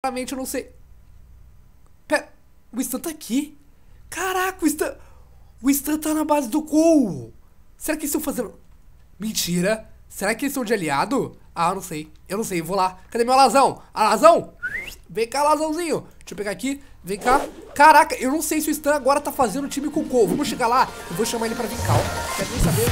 Claramente eu não sei. Pera, o Stan tá aqui? Caraca, o Stan. O Stan tá na base do Cool! Será que eles estão fazendo. Mentira! Será que eles estão de aliado? Ah, eu não sei. Eu não sei, vou lá. Cadê meu alazão? Alazão? Vem cá, alazãozinho. Deixa eu pegar aqui. Vem cá. Caraca, eu não sei se o Stan agora tá fazendo time com o Cole. Vamos chegar lá. Eu vou chamar ele pra vir cá, ó. nem saber.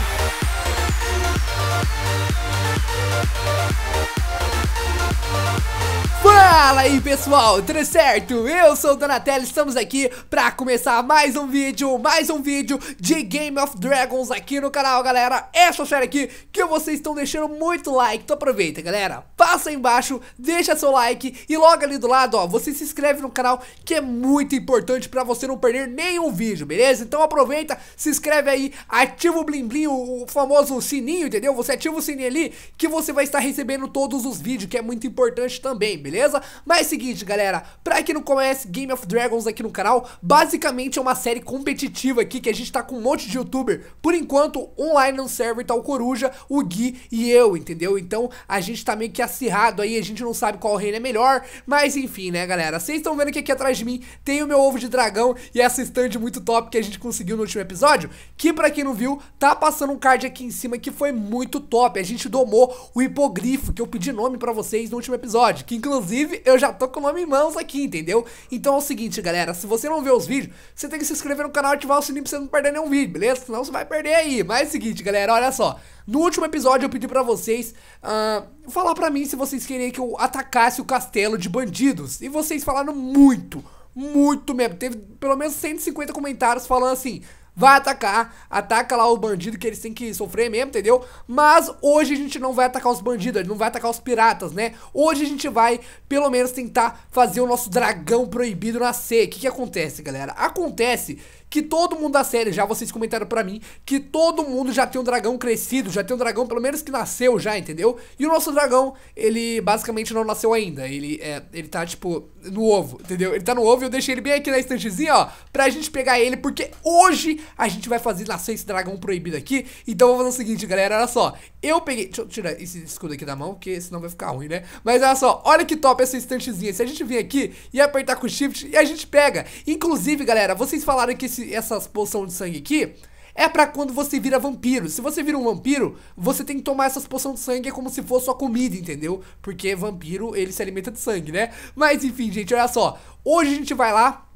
Fala aí pessoal, tudo certo? Eu sou o Donatello, estamos aqui pra começar mais um vídeo, mais um vídeo de Game of Dragons aqui no canal, galera Essa série aqui que vocês estão deixando muito like, então aproveita galera Passa aí embaixo, deixa seu like e logo ali do lado, ó, você se inscreve no canal que é muito importante pra você não perder nenhum vídeo, beleza? Então aproveita, se inscreve aí, ativa o blim blim, o, o famoso sininho, entendeu? Você ativa o sininho ali que você vai estar recebendo todos os vídeos, que é muito importante também, beleza? Mas é o seguinte, galera, pra quem não conhece Game of Dragons aqui no canal, basicamente é uma série competitiva aqui que a gente tá com um monte de youtuber, por enquanto, online no server tá o Coruja, o Gui e eu, entendeu? Então, a gente tá meio que acirrado aí, a gente não sabe qual reino é melhor, mas enfim, né, galera? Vocês estão vendo que aqui atrás de mim tem o meu ovo de dragão e essa stand muito top que a gente conseguiu no último episódio, que pra quem não viu, tá passando um card aqui em cima que foi muito top, a gente domou o hipogrifo, que eu pedi nome pra vocês no no último episódio, que inclusive eu já tô com o nome em mãos aqui, entendeu? Então é o seguinte, galera, se você não vê os vídeos, você tem que se inscrever no canal e ativar o sininho pra você não perder nenhum vídeo, beleza? Senão você vai perder aí. Mas é o seguinte, galera, olha só. No último episódio eu pedi pra vocês uh, falar pra mim se vocês queriam que eu atacasse o castelo de bandidos. E vocês falaram muito, muito mesmo. Teve pelo menos 150 comentários falando assim vai atacar, ataca lá o bandido que eles têm que sofrer mesmo, entendeu? Mas hoje a gente não vai atacar os bandidos, a gente não vai atacar os piratas, né? Hoje a gente vai, pelo menos, tentar fazer o nosso dragão proibido nascer. O que que acontece, galera? Acontece que todo mundo da série, já vocês comentaram pra mim, que todo mundo já tem um dragão crescido, já tem um dragão pelo menos que nasceu já, entendeu? E o nosso dragão, ele basicamente não nasceu ainda, ele, é, ele tá tipo no ovo, entendeu? Ele tá no ovo e eu deixei ele bem aqui na estantezinha, ó, pra gente pegar ele, porque hoje a gente vai fazer nascer esse dragão proibido aqui. Então vamos fazer o seguinte, galera, olha só, eu peguei, deixa eu tirar esse escudo aqui da mão, porque senão vai ficar ruim, né? Mas olha só, olha que top essa estantezinha, se a gente vir aqui e apertar com o shift, e a gente pega. Inclusive, galera, vocês falaram que esse essas poções de sangue aqui é para quando você vira vampiro. Se você vira um vampiro, você tem que tomar essas poções de sangue como se fosse sua comida, entendeu? Porque vampiro, ele se alimenta de sangue, né? Mas enfim, gente, olha só. Hoje a gente vai lá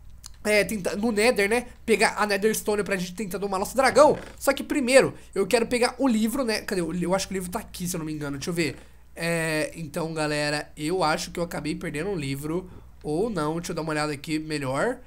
é, tenta, no Nether, né, pegar a Netherstone pra gente tentar domar nosso dragão. Só que primeiro, eu quero pegar o livro, né, cadê? Eu, eu acho que o livro tá aqui, se eu não me engano, deixa eu ver. É, então, galera, eu acho que eu acabei perdendo um livro, ou não, deixa eu dar uma olhada aqui melhor.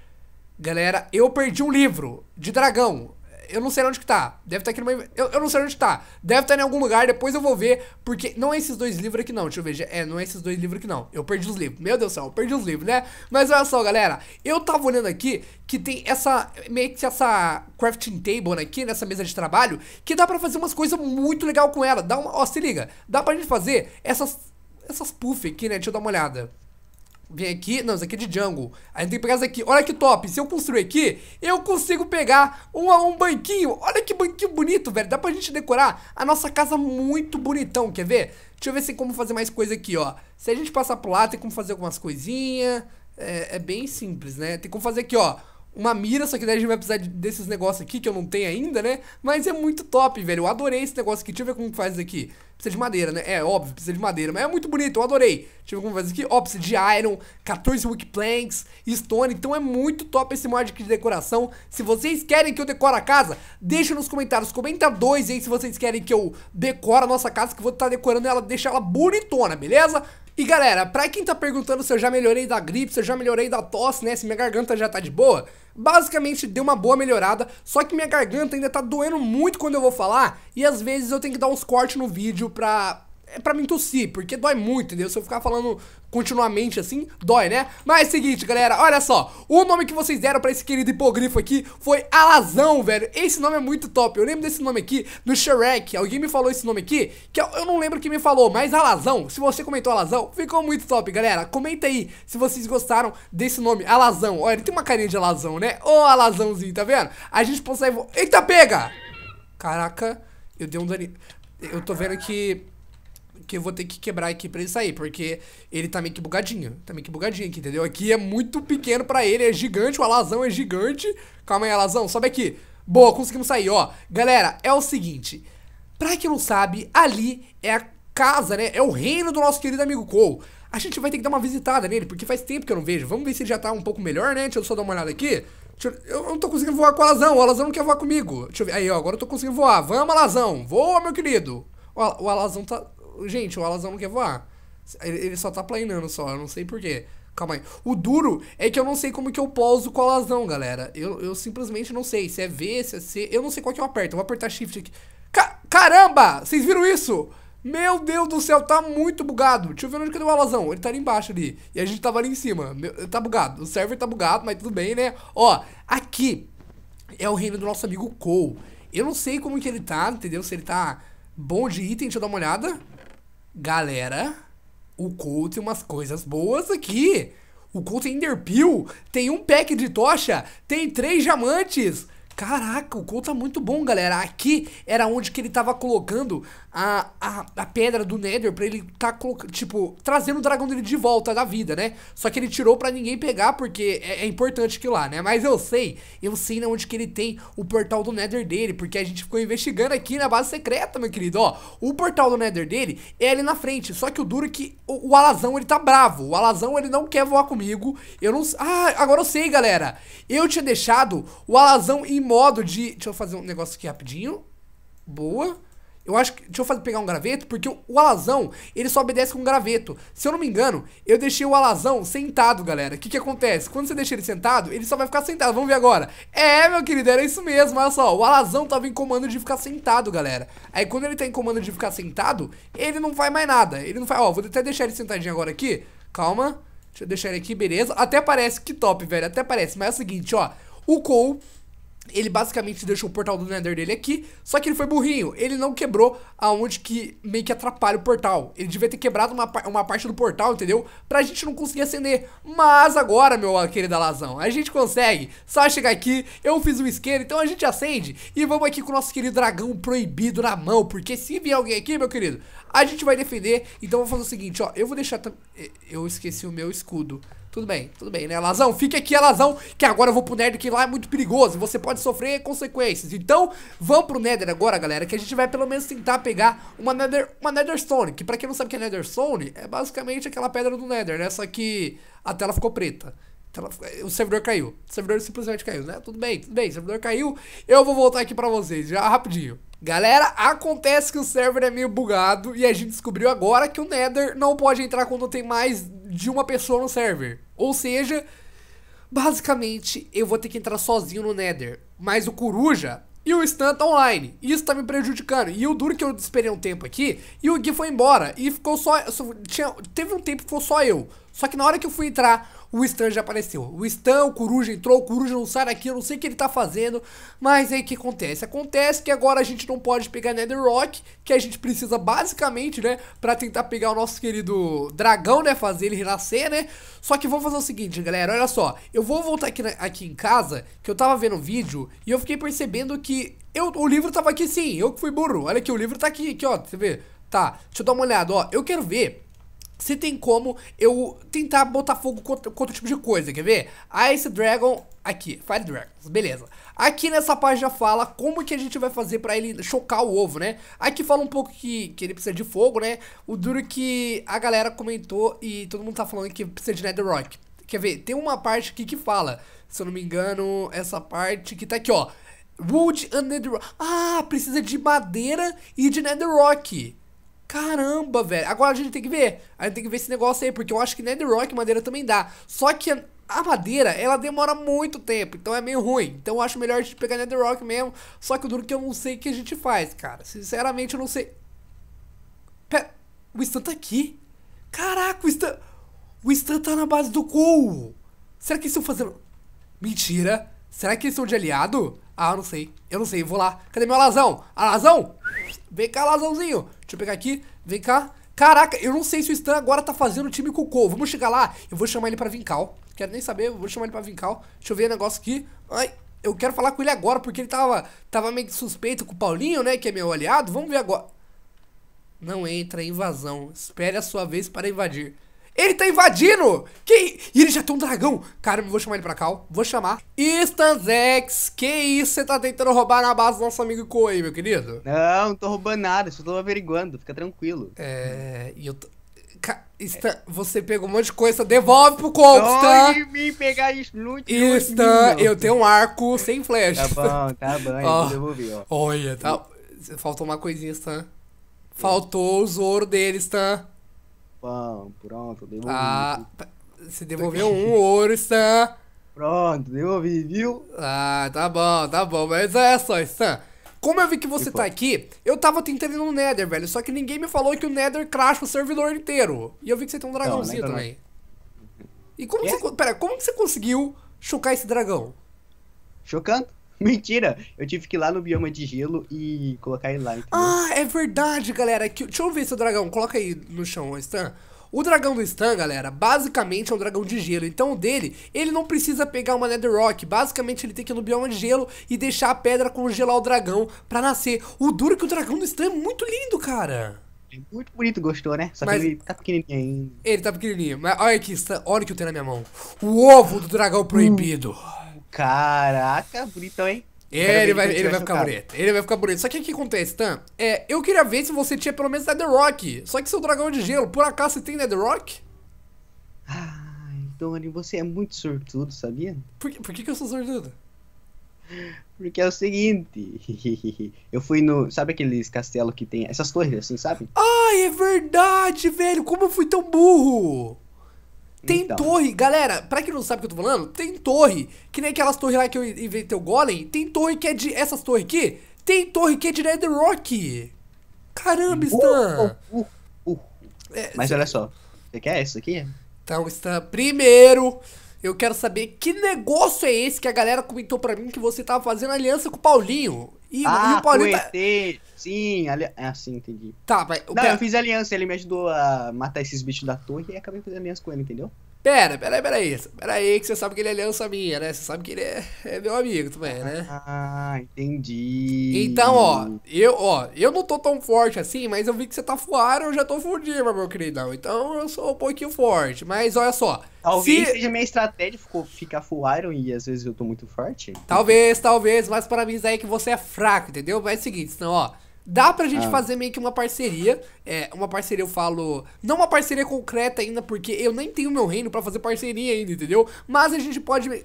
Galera, eu perdi um livro de dragão. Eu não sei onde que tá. Deve estar tá aqui no Eu, eu não sei onde tá. Deve estar tá em algum lugar, depois eu vou ver. Porque não é esses dois livros aqui, não. Deixa eu ver. É, não é esses dois livros aqui, não. Eu perdi os livros. Meu Deus do céu, eu perdi os livros, né? Mas olha só, galera. Eu tava olhando aqui que tem essa. Meio que essa crafting table aqui, nessa mesa de trabalho. Que dá pra fazer umas coisas muito legal com ela. Dá uma. Ó, se liga. Dá pra gente fazer essas. Essas puff aqui, né? Deixa eu dar uma olhada. Vem aqui, não, isso aqui é de jungle. A gente tem que pegar isso aqui. Olha que top. Se eu construir aqui, eu consigo pegar um, um banquinho. Olha que banquinho bonito, velho. Dá pra gente decorar a nossa casa muito bonitão, quer ver? Deixa eu ver se tem como fazer mais coisa aqui, ó. Se a gente passar por lá, tem como fazer algumas coisinhas. É, é bem simples, né? Tem como fazer aqui, ó uma mira, só que daí a gente vai precisar desses negócios aqui que eu não tenho ainda, né? Mas é muito top, velho. Eu adorei esse negócio aqui. Deixa eu ver como que faz isso aqui. Precisa de madeira, né? É, óbvio, precisa de madeira. Mas é muito bonito, eu adorei. Deixa eu ver como faz isso aqui. Ó, precisa de iron, 14 wick planks, stone. Então é muito top esse mod aqui de decoração. Se vocês querem que eu decore a casa, deixa nos comentários. Comenta dois aí se vocês querem que eu decore a nossa casa, que eu vou estar tá decorando ela, deixar ela bonitona, beleza? E galera, pra quem tá perguntando se eu já melhorei da gripe, se eu já melhorei da tosse, né, se minha garganta já tá de boa, basicamente deu uma boa melhorada, só que minha garganta ainda tá doendo muito quando eu vou falar, e às vezes eu tenho que dar uns cortes no vídeo pra, é pra mim tossir, porque dói muito, entendeu? Se eu ficar falando continuamente assim, dói, né? Mas é o seguinte, galera, olha só. O nome que vocês deram pra esse querido hipogrifo aqui foi Alazão, velho. Esse nome é muito top. Eu lembro desse nome aqui no Shrek. Alguém me falou esse nome aqui, que eu, não lembro quem me falou, mas Alazão, se você comentou Alazão, ficou muito top, galera. Comenta aí se vocês gostaram desse nome, Alazão. Olha, ele tem uma carinha de Alazão, né? Ô, Alazãozinho, tá vendo? A gente consegue... Eita, pega! Caraca, eu dei um dano... Eu tô vendo que que eu vou ter que quebrar aqui pra ele sair, porque ele tá meio que bugadinho. Tá meio que bugadinho aqui, entendeu? Aqui é muito pequeno pra ele, é gigante, o alazão é gigante. Calma aí, alazão, sobe aqui. Boa, conseguimos sair, ó. Galera, é o seguinte. Pra quem não sabe, ali é a casa, né? É o reino do nosso querido amigo Cole. A gente vai ter que dar uma visitada nele, porque faz tempo que eu não vejo. Vamos ver se ele já tá um pouco melhor, né? Deixa eu só dar uma olhada aqui. Eu, eu, não tô conseguindo voar com o Alazão. O Alazão não quer voar comigo. Deixa eu ver. Aí, ó. Agora eu tô conseguindo voar. Vamos, Alazão. Voa, meu querido. O, o Alazão tá, Gente, o alazão não quer voar. Ele só tá planeando só, eu não sei porquê. Calma aí. O duro é que eu não sei como que eu pouso com o alazão, galera. Eu, eu simplesmente não sei. Se é V, se é C. Eu não sei qual que eu aperto. Eu vou apertar Shift aqui. Ca caramba! Vocês viram isso? Meu Deus do céu, tá muito bugado. Deixa eu ver onde que deu é o alazão. Ele tá ali embaixo ali. E a gente tava ali em cima. Meu, tá bugado. O server tá bugado, mas tudo bem, né? Ó, aqui é o reino do nosso amigo Cole. Eu não sei como que ele tá, entendeu? Se ele tá bom de item. Deixa eu dar uma olhada galera, o Colt tem umas coisas boas aqui. O Colt tem Enderpeel, tem um pack de tocha, tem três diamantes, Caraca, o Cole tá muito bom, galera. Aqui era onde que ele tava colocando a, a, a pedra do Nether pra ele tá, tipo, trazendo o dragão dele de volta da vida, né? Só que ele tirou pra ninguém pegar, porque é, é importante que lá, né? Mas eu sei, eu sei na onde que ele tem o portal do Nether dele, porque a gente ficou investigando aqui na base secreta, meu querido. Ó, o portal do Nether dele é ali na frente, só que o duro é que o, o Alazão, ele tá bravo. O Alazão, ele não quer voar comigo. Eu não... Ah, agora eu sei, galera. Eu tinha deixado o Alazão em modo de. Deixa eu fazer um negócio aqui rapidinho. Boa. Eu acho que. Deixa eu fazer, pegar um graveto, porque o, alazão, ele só obedece com graveto. Se eu não me engano, eu deixei o alazão sentado, galera. O que que acontece? Quando você deixa ele sentado, ele só vai ficar sentado. Vamos ver agora. É, meu querido, era isso mesmo. Olha só. O alazão tava em comando de ficar sentado, galera. Aí quando ele tá em comando de ficar sentado, ele não faz mais nada. Ele não faz. Ó, vou até deixar ele sentadinho agora aqui. Calma. Deixa eu deixar ele aqui, beleza. Até parece. Que top, velho. Até parece. Mas é o seguinte, ó. O Cole ele basicamente deixou o portal do Nether dele aqui, só que ele foi burrinho, ele não quebrou aonde que meio que atrapalha o portal. Ele devia ter quebrado uma, uma parte do portal, entendeu? Pra gente não conseguir acender. Mas agora, meu querido Alazão, a gente consegue. Só chegar aqui, eu fiz o um isqueiro, então a gente acende. E vamos aqui com o nosso querido dragão proibido na mão, porque se vier alguém aqui, meu querido, a gente vai defender. Então vou fazer o seguinte, ó, eu vou deixar... Eu esqueci o meu escudo. Tudo bem, tudo bem, né? Lazão, fique aqui, é Lazão, que agora eu vou pro Nether, que lá é muito perigoso. Você pode sofrer consequências. Então, vamos pro Nether agora, galera, que a gente vai pelo menos tentar pegar uma, nether, uma Netherstone. Que pra quem não sabe o que é Netherstone, é basicamente aquela pedra do Nether, né? Só que a tela ficou preta. O servidor caiu. O servidor simplesmente caiu, né? Tudo bem, tudo bem. O servidor caiu. Eu vou voltar aqui pra vocês já rapidinho. Galera, acontece que o server é meio bugado e a gente descobriu agora que o Nether não pode entrar quando tem mais de uma pessoa no server. Ou seja, basicamente eu vou ter que entrar sozinho no Nether. Mas o Coruja e o Stunt tá online. Isso tá me prejudicando. E o duro que eu esperei um tempo aqui e o Gui foi embora. E ficou só. só tinha, teve um tempo que foi só eu. Só que na hora que eu fui entrar, o Stan já apareceu. O Stan, o Coruja entrou, o Coruja não sai daqui, eu não sei o que ele tá fazendo, mas aí o que acontece? Acontece que agora a gente não pode pegar nether rock que a gente precisa basicamente, né, pra tentar pegar o nosso querido dragão, né, fazer ele renascer, né? Só que vamos fazer o seguinte, galera, olha só, eu vou voltar aqui, na, aqui em casa, que eu tava vendo um vídeo, e eu fiquei percebendo que eu, o livro tava aqui sim, eu que fui burro, olha aqui, o livro tá aqui, aqui ó, você vê? Tá, deixa eu dar uma olhada, ó, eu quero ver se tem como eu tentar botar fogo contra, contra outro tipo de coisa, quer ver? Ice Dragon, aqui, Fire Dragons, beleza. Aqui nessa página fala como que a gente vai fazer pra ele chocar o ovo, né? Aqui fala um pouco que, que ele precisa de fogo, né? O duro é que a galera comentou e todo mundo tá falando que precisa de Netherrock. Quer ver, tem uma parte aqui que fala, se eu não me engano, essa parte que tá aqui, ó. Wood and Netherrock. Ah, precisa de madeira e de Netherrock. Caramba, velho. Agora a gente tem que ver. A gente tem que ver esse negócio aí, porque eu acho que Netherrock madeira também dá. Só que a, madeira, ela demora muito tempo, então é meio ruim. Então eu acho melhor a gente pegar Netherrock mesmo. Só que o duro é que eu não sei o que a gente faz, cara. Sinceramente, eu não sei. Pera, o Stan tá aqui? Caraca, o Stan... O Stan tá na base do Cole. Será que eles estão fazendo... Mentira. Será que eles são de aliado? Ah, eu não sei. Eu não sei. Vou lá. Cadê meu alazão? Alazão? Vem cá, alazãozinho. Deixa eu pegar aqui. Vem cá. Caraca, eu não sei se o Stan agora tá fazendo o time cocô. Vamos chegar lá. Eu vou chamar ele pra vincal. Quero nem saber. Vou chamar ele pra vincal. Deixa eu ver o negócio aqui. Ai, eu quero falar com ele agora, porque ele tava, tava meio suspeito com o Paulinho, né? Que é meu aliado. Vamos ver agora. Não entra, invasão. Espere a sua vez para invadir. Ele tá invadindo! Que... E ele já tem um dragão! Cara, eu vou chamar ele pra cá, ó. Vou chamar. Stanzex, que isso? Você tá tentando roubar na base do nosso amigo Co meu querido? Não, não tô roubando nada, só tô averiguando, fica tranquilo. É. E eu tô. Stan, você pegou um monte de coisa, devolve pro Colts, Stan. Pode me pegar isso, Stan, eu tenho um arco sem flecha. Tá bom, tá bom, ó, eu devolvi, ó. Olha, tá... Faltou uma coisinha, Stan. Faltou o ouro dele, Stan. Pão, pronto, devolvi. Ah, tá, você devolveu um ouro, Stan. Pronto, devolvi, viu? Ah, tá bom, tá bom. Mas é só, Stan. Como eu vi que você que tá aqui, eu tava tentando no Nether, velho. Só que ninguém me falou que o Nether crasha o servidor inteiro. E eu vi que você tem um dragãozinho não, também. Não. E como que? você. Pera, como que você conseguiu chocar esse dragão? Chocando. Mentira! Eu tive que ir lá no bioma de gelo e colocar ele lá, entendeu? Ah, é verdade, galera. Que, deixa eu ver seu dragão. Coloca aí no chão, Stan. O dragão do Stan, galera, basicamente é um dragão de gelo. Então, o dele, ele não precisa pegar uma nether rock. Basicamente, ele tem que ir no bioma de gelo e deixar a pedra congelar o dragão pra nascer. O duro é que o dragão do Stan é muito lindo, cara. É muito bonito, gostou, né? Só mas, que ele tá pequenininho ainda. Ele tá pequenininho. Mas olha aqui, olha o que eu tenho na minha mão. O ovo do dragão proibido. Hum. Caraca, bonitão, hein? É, ele vai, ele vai ficar bonito. Ele vai ficar bonito. Só que o que acontece, Tan? É, eu queria ver se você tinha pelo menos Rock. Só que seu dragão de gelo, por acaso você tem Rock? Ai, Tony, você é muito sortudo, sabia? Por, por que, que eu sou sortudo? Porque é o seguinte, eu fui no. Sabe aqueles castelos que tem essas torres assim, sabe? Ai, ah, é verdade, velho! Como eu fui tão burro! Tem então. torre, galera, pra quem não sabe o que eu tô falando, tem torre. Que nem aquelas torres lá que eu inventei o Golem. Tem torre que é de. Essas torres aqui? Tem torre que é de rock Caramba, uh, Stan! Uh, uh, uh, uh. É, Mas olha só, você quer essa é aqui? Então, Stan, primeiro eu quero saber que negócio é esse que a galera comentou para mim que você tava fazendo aliança com o Paulinho. E, ah, e o ah, Paulinho tá... ET, sim, ali... é assim, entendi. Tá, mas... Não, eu fiz aliança, ele me ajudou a matar esses bichos da torre e acabei fazendo aliança com ele, entendeu? Pera, pera aí, pera aí. Pera aí, que você sabe que ele é aliança minha, né? Você sabe que ele é, é meu amigo também, né? Ah, entendi. Então, ó, eu, ó, eu não tô tão forte assim, mas eu vi que você tá fuara, eu já tô fudido, meu queridão. Então eu sou um pouquinho forte. Mas olha só. Talvez se... seja minha estratégia ficar full iron e às vezes eu tô muito forte. Talvez, talvez, mas para mim aí é que você é fraco, entendeu? Mas é o seguinte, então, ó. Dá pra gente ah. fazer meio que uma parceria. É, uma parceria, eu falo. Não uma parceria concreta ainda, porque eu nem tenho meu reino para fazer parceria ainda, entendeu? Mas a gente pode.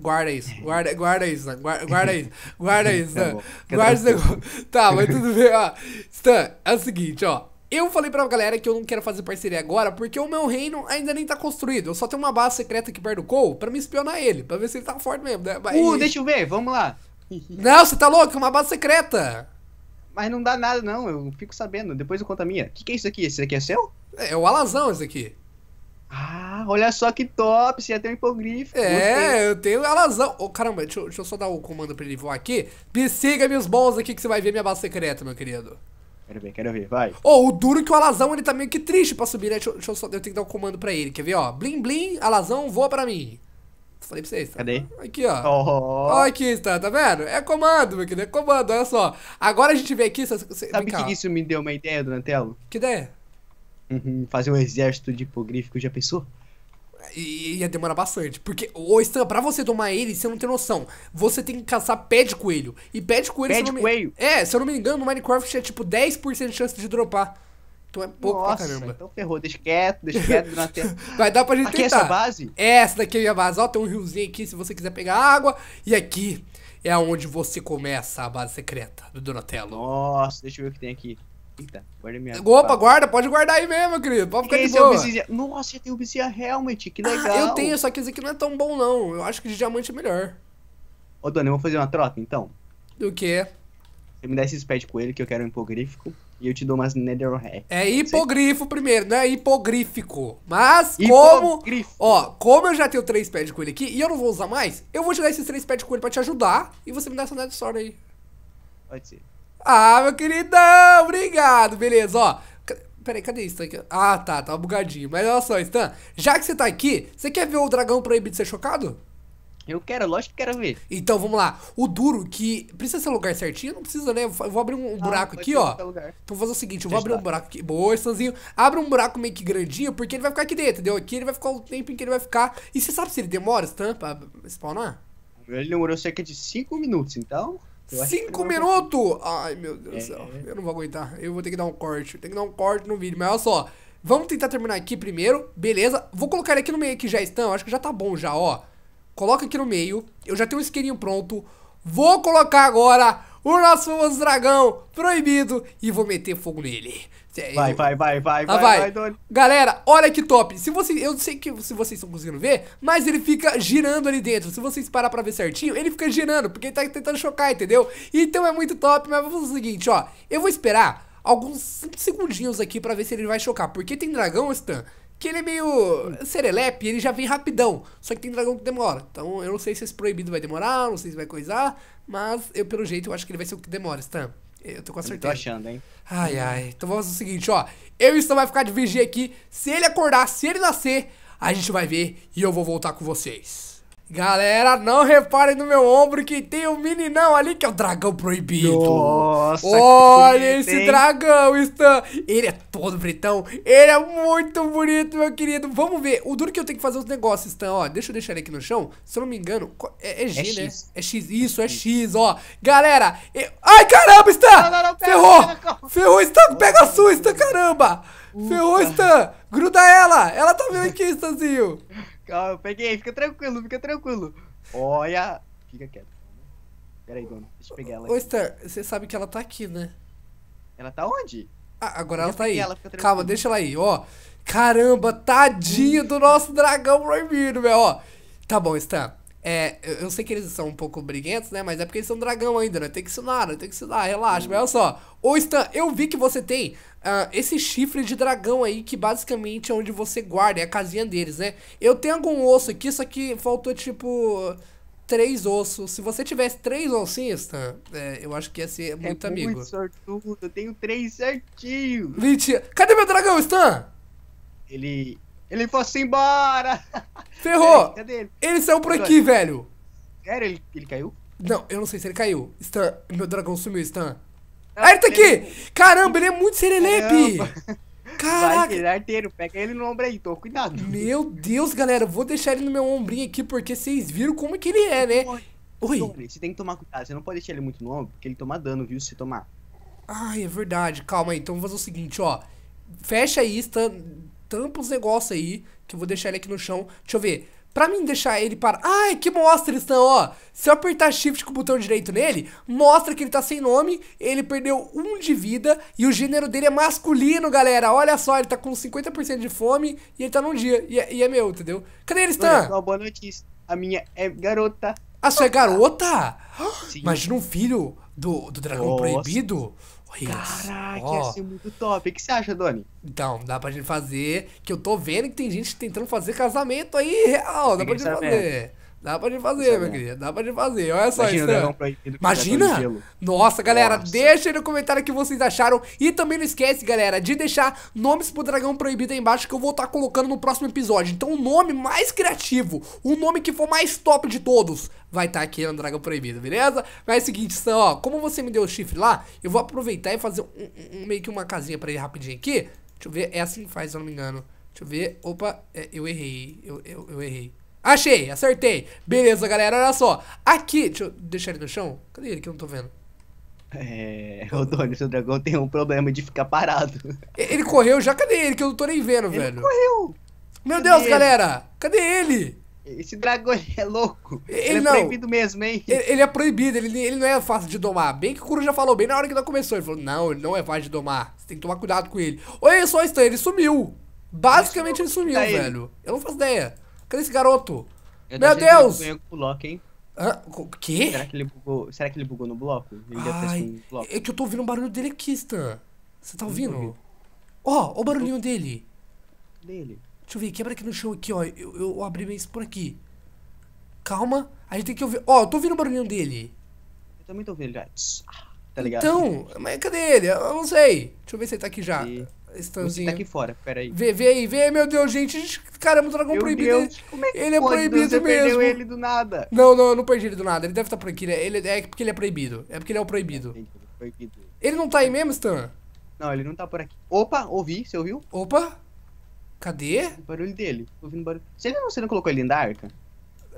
Guarda isso, guarda, guarda isso, Stan. Guarda, guarda isso, guarda isso, Stan. Tá guarda isso. Tá, mas tudo bem, ó. Stan, é o seguinte, ó. Eu falei pra galera que eu não quero fazer parceria agora, porque o meu reino ainda nem tá construído. Eu só tenho uma base secreta aqui perto do Cole pra me espionar ele, pra ver se ele tá forte mesmo, né? Mas... Uh, deixa eu ver, vamos lá. Não, você tá louco? Uma base secreta. Mas não dá nada, não. Eu fico sabendo. Depois eu conto a minha. O que, que é isso aqui? Esse aqui é seu? É, é o alazão esse aqui. Ah, olha só que top, você ia ter um hipogrifo. É, gostei. eu tenho alazão. Oh, caramba, deixa eu, deixa eu só dar o comando pra ele voar aqui. Me siga meus bons aqui que você vai ver minha base secreta, meu querido. Quero ver, quero ver, vai. Ô, oh, o duro é que o alazão, ele tá meio que triste pra subir, né? Deixa, deixa eu só, eu tenho que dar o um comando pra ele, quer ver, ó. Blim, blim, alazão, voa pra mim. Falei pra vocês. Cadê? Aqui, ó. Oh. Ó, aqui está, tá vendo? É comando, meu querido. É comando, olha só. Agora a gente vem aqui. Sabe o que isso me deu uma ideia, Donatello? Que ideia? Uhum, fazer um exército de hipogrífico, já pensou? I ia demorar bastante. Porque, ô Stan, pra você domar ele, você não tem noção. Você tem que caçar pé de coelho. E pé de coelho. Pé de me... coelho? É, se eu não me engano, no Minecraft é tipo 10% de chance de dropar. Então é pouco Nossa, pra caramba. Então ferrou, deixa quieto, deixa quieto durante Vai dar pra gente aqui é tentar. Aqui é essa base? Essa daqui é a minha base. Ó, tem um riozinho aqui se você quiser pegar água. E aqui é onde você começa a base secreta do Donatello. Nossa, deixa eu ver o que tem aqui. Eita, guarda minha. Opa, guarda, pode guardar aí mesmo, querido. Pode ficar esse de é boa. É Obsidia. Nossa, eu tenho Obsidia Helmet, que legal. Ah, eu tenho, só que esse aqui não é tão bom, não. Eu acho que de diamante é melhor. Ô, Dona, vou fazer uma troca então? Do quê? Você me dá esses pets com ele que eu quero um hipogrífico. E eu te dou umas netherrack. É hipogrifo primeiro, não é hipogrífico. Mas como... Ó, como eu já tenho três pets com ele aqui e eu não vou usar mais, eu vou te dar esses três pets com ele pra te ajudar e você me dá essa Nether Sword aí. Pode ser. Ah, meu queridão, obrigado. Beleza, ó. Peraí, cadê isso aqui? Ah, tá, tá bugadinho. Mas olha só, Stan, já que você tá aqui, você quer ver o dragão proibido ser chocado? Eu quero, lógico que quero ver. Então, vamos lá. O duro, que precisa ser lugar certinho? Não precisa, né? Eu vou abrir um buraco ah, aqui, ó. Então, vou fazer o seguinte. Eu vou abrir um buraco aqui. Boa, Sanzinho. Abre um buraco meio que grandinho, porque ele vai ficar aqui dentro, entendeu? Aqui ele vai ficar o tempo em que ele vai ficar. E você sabe se ele demora, Stan, pra spawnar? Ele demorou cerca de 5 minutos, então... Cinco minutos! Ai, meu Deus do é. céu. Eu não vou aguentar. Eu vou ter que dar um corte. Tem que dar um corte no vídeo. Mas olha só. Vamos tentar terminar aqui primeiro. Beleza. Vou colocar ele aqui no meio que já estão. Acho que já tá bom já, ó coloca aqui no meio. Eu já tenho um isqueirinho pronto. Vou colocar agora o nosso famoso dragão proibido e vou meter fogo nele. Vai, vai, vai, vai, ah, vai, vai, vai Galera, olha que top. Se você, eu sei que se vocês estão conseguindo ver, mas ele fica girando ali dentro. Se vocês parar para ver certinho, ele fica girando, porque ele tá tentando chocar, entendeu? Então é muito top, mas vamos fazer o seguinte, ó. Eu vou esperar alguns segundinhos aqui para ver se ele vai chocar, porque tem dragão, Stan, que ele é meio serelepe, ele já vem rapidão. Só que tem dragão que demora. Então eu não sei se esse proibido vai demorar, não sei se vai coisar, mas eu, pelo jeito, eu acho que ele vai ser o que demora, Stan. Eu tô com a certeza. Eu tô achando, hein? Ai, ai. Então vamos fazer o seguinte, ó. Eu e Stan vai ficar de vigia aqui. Se ele acordar, se ele nascer, a gente vai ver e eu vou voltar com vocês. Galera, não reparem no meu ombro que tem um meninão ali que é o dragão proibido. Nossa, Olha esse dragão, Stan. Ele é todo britão. Ele é muito bonito, meu querido. Vamos ver. O duro é que eu tenho que fazer os negócios, Stan. Ó, deixa eu deixar ele aqui no chão. Se eu não me engano, é, é G, é né? É X. Isso, é X, ó. Galera. Ai, caramba, Stan. Não, não, não, pega, Ferrou. Pega, Ferrou, Stan. Pega a sua, Stan, caramba. Ufa. Ferrou, Stan. Gruda ela. Ela tá vendo aqui, Stanzinho ó eu peguei, fica tranquilo, fica tranquilo. Olha. Fica quieto. Pera aí, dona. Deixa eu pegar ela. Aqui. Ô, Esther, você sabe que ela tá aqui, né? Ela tá onde? Ah, agora ela tá aí. Ela, Calma, deixa ela aí, ó. Caramba, tadinho do nosso dragão proibido, velho, ó. Tá bom, Esther. É, eu sei que eles são um pouco briguentos, né? Mas é porque eles são dragão ainda, né? Tem que ensinar, né, Tem que ensinar, relaxa. Mas olha só. Ô, Stan, eu vi que você tem uh, esse chifre de dragão aí, que basicamente é onde você guarda, é a casinha deles, né? Eu tenho algum osso aqui, só que faltou, tipo, três ossos. Se você tivesse três ossinhos, Stan, é, eu acho que ia ser é muito é amigo. Muito sortudo, eu tenho três certinho. Mentira. Cadê meu dragão, Stan? Ele ele foi-se assim, embora! Ferrou! É, cadê ele? Ele saiu por aqui, velho! Sério? Ele, ele caiu? Não, eu não sei se ele caiu. Stan, meu dragão sumiu, Stan. ah, ele tá aqui! Caramba, ele é muito serelepe! Caraca! Ele é arteiro, pega ele no ombro aí, tô, cuidado. Meu Deus, galera, vou deixar ele no meu ombrinho aqui, porque vocês viram como é que ele é, né? Oi. Oi. Você tem que tomar cuidado, você não pode deixar ele muito no ombro, porque ele toma dano, viu, se tomar. Ai, é verdade. Calma aí, então vamos fazer o seguinte, ó. Fecha aí, Stan, tampa os negócios aí, que eu vou deixar ele aqui no chão. Deixa eu ver. Pra mim deixar ele para... Ai, que mostra eles estão, ó. Se eu apertar shift com o botão direito nele, mostra que ele tá sem nome, ele perdeu um de vida e o gênero dele é masculino, galera. Olha só, ele tá com 50% de fome e ele tá num dia. E é, e é meu, entendeu? Cadê eles estão boa notícia. A minha é garota. Ah, sua é garota? Sim. Imagina um filho do, do dragão Nossa. proibido. Caraca, isso. ia ser muito top. O que você acha, Doni? Então, dá pra gente fazer. Que eu tô vendo que tem gente tentando fazer casamento aí real. Dá tem pra gente fazer. Dá pra gente fazer, é meu querido. Dá pra gente fazer. Olha só Imagina isso. Né? Imagina! Nossa, galera, Nossa. deixa aí no comentário o que vocês acharam. E também não esquece, galera, de deixar nomes pro dragão proibido aí embaixo que eu vou estar tá colocando no próximo episódio. Então, o nome mais criativo, o nome que for mais top de todos, vai estar tá aqui no Dragão Proibido, beleza? Mas é o seguinte, Sam, ó, como você me deu o chifre lá, eu vou aproveitar e fazer um, um, meio que uma casinha pra ele rapidinho aqui. Deixa eu ver, é assim que faz, se eu não me engano. Deixa eu ver. Opa, é, eu errei. eu, eu, eu errei. Achei, acertei. Beleza, galera, olha só. Aqui, deixa eu deixar ele no chão. Cadê ele que eu não tô vendo? É, Rodônio, seu dragão tem um problema de ficar parado. Ele correu já? Cadê ele que eu não tô nem vendo, ele velho? correu. Meu Cadê Deus, ele? galera, cadê ele? Esse dragão é louco. Ele, ele é não. proibido mesmo, hein? Ele, ele, é proibido, ele, ele não é fácil de domar. Bem que o Kuro já falou bem na hora que não começou. Ele falou, não, ele não é fácil de domar. Você tem que tomar cuidado com ele. Olha só, Stan, então, ele sumiu. Basicamente ele sumiu, tá velho. Eu não faço ideia. Cadê esse garoto? Eu Meu Deus! Que o hein? Hã? O quê? Será que ele bugou, será que ele bugou no bloco? Ele Ai, no bloco? É que eu tô ouvindo um barulho dele aqui, Stan. Você tá ouvindo? Ó, oh, o barulhinho tô... dele. Dele. Deixa eu ver, quebra aqui no chão aqui, ó. Eu, eu abri bem isso por aqui. Calma. A gente tem que ouvir. Ó, oh, eu tô ouvindo o barulhinho dele. Eu também tô ouvindo já. Ah, tá ligado? Então, mas cadê ele? Eu não sei. Deixa eu ver se ele tá aqui já. E... Estanzinho. Tá aqui fora, peraí. Vê, vê aí, vê aí, meu Deus, gente. Caramba, é o dragão meu proibido. Deus, como é que ele é proibido Deus, mesmo. Você perdeu ele do nada. Não, não, eu não perdi ele do nada. Ele deve estar tá por aqui. Né? Ele, é, porque ele é proibido. É porque ele é o é, proibido. Ele não tá aí mesmo, Stan? Não, ele não tá por aqui. Opa, ouvi, você ouviu? Opa! Cadê? O barulho dele. Tô ouvindo barulho. Você não, você não colocou ele na da arca?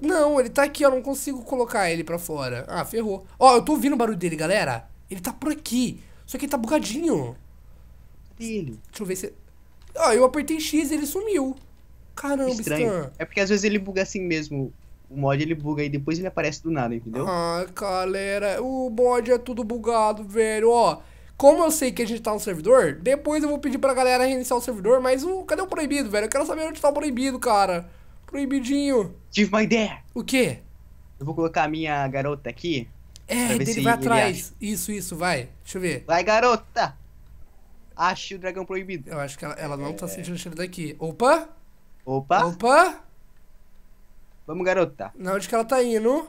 Não, ele tá aqui, ó. Não consigo colocar ele pra fora. Ah, ferrou. Ó, eu tô ouvindo o barulho dele, galera. Ele tá por aqui. Só que ele tá bugadinho dele. Deixa eu ver se. Ah, eu apertei X e ele sumiu. Caramba, Estranho. Stan. É porque às vezes ele buga assim mesmo. O mod ele buga e depois ele aparece do nada, entendeu? Ah, galera, o mod é tudo bugado, velho. Ó, como eu sei que a gente tá no servidor, depois eu vou pedir pra galera reiniciar o servidor, mas o. Cadê o proibido, velho? Eu quero saber onde tá o proibido, cara. Proibidinho. Tive uma ideia. O quê? Eu vou colocar a minha garota aqui. É, ele vai atrás. isso, isso, vai. Deixa eu ver. Vai, garota! Achei o dragão proibido. Eu acho que ela, ela não tá é... tá sentindo o cheiro daqui. Opa! Opa! Opa! Vamos, garota. Na onde que ela tá indo?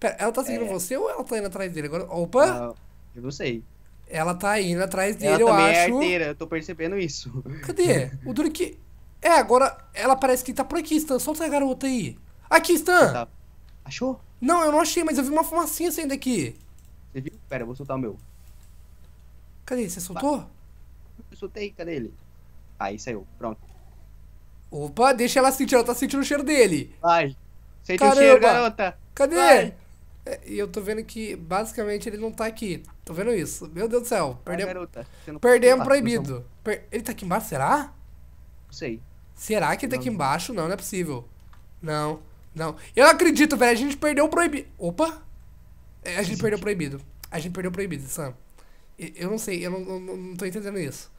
Pera, ela tá seguindo é... você ou ela tá indo atrás dele? Agora, opa! Não, eu não sei. Ela tá indo atrás dele, ela eu também é acho. É eu tô percebendo isso. Cadê? O duro é que. É, agora ela parece que tá por aqui, Stan. Solta a garota aí. Aqui, Stan! Tá. Achou? Não, eu não achei, mas eu vi uma fumacinha saindo aqui. Você viu? Pera, eu vou soltar o meu. Cadê? ele? Você soltou? Eu soltei, cadê ele? Aí saiu, pronto. Opa, deixa ela sentir, ela tá sentindo o cheiro dele. Vai, sente Caramba. o cheiro, garota. Cadê? Vai. É, e eu tô vendo que, basicamente, ele não tá aqui. Tô vendo isso. Meu Deus do céu. Perdemos, perdemos proibido. Per... Ele tá aqui embaixo, será? Não sei. Será que ele tá aqui embaixo? Não, não é possível. Não, não. Eu não acredito, velho. A gente perdeu o proibido. Opa. É, a gente perdeu o proibido. A gente perdeu o proibido, Sam. Eu não sei, eu não, não, não tô entendendo isso.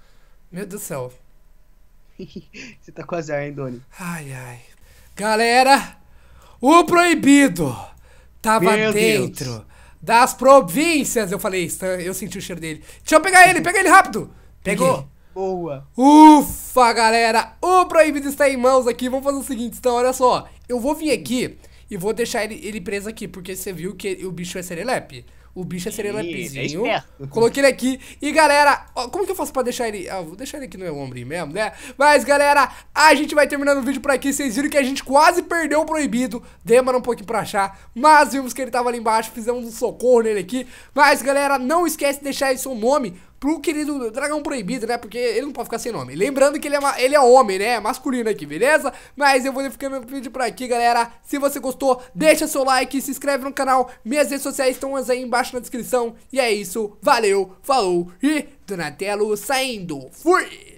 Meu Deus do céu. Você tá com azar, hein, Doni? Ai, ai. Galera, o proibido tava Meu dentro Deus. das províncias. Eu falei isso, eu senti o cheiro dele. Deixa eu pegar ele, pega ele rápido. Pegou. Boa. Ufa, galera. O proibido está em mãos aqui. Vamos fazer o seguinte, então, olha só. Eu vou vir aqui e vou deixar ele, ele preso aqui, porque você viu que o bicho é serelepe. O bicho é pizinho É Coloquei ele aqui. E galera, ó, como que eu faço pra deixar ele? Ah, vou deixar ele aqui no meu ombro mesmo, né? Mas galera, a gente vai terminando o vídeo por aqui. Vocês viram que a gente quase perdeu o proibido. Demora um pouquinho pra achar. Mas vimos que ele tava ali embaixo. Fizemos um socorro nele aqui. Mas galera, não esquece de deixar aí seu nome pro querido Dragão Proibido, né? Porque ele não pode ficar sem nome. Lembrando que ele é, ele é homem, né? Masculino aqui, beleza? Mas eu vou ficar meu vídeo por aqui, galera. Se você gostou, deixa seu like, se inscreve no canal. Minhas redes sociais estão aí embaixo na descrição. E é isso. Valeu, falou e Donatello saindo. Fui!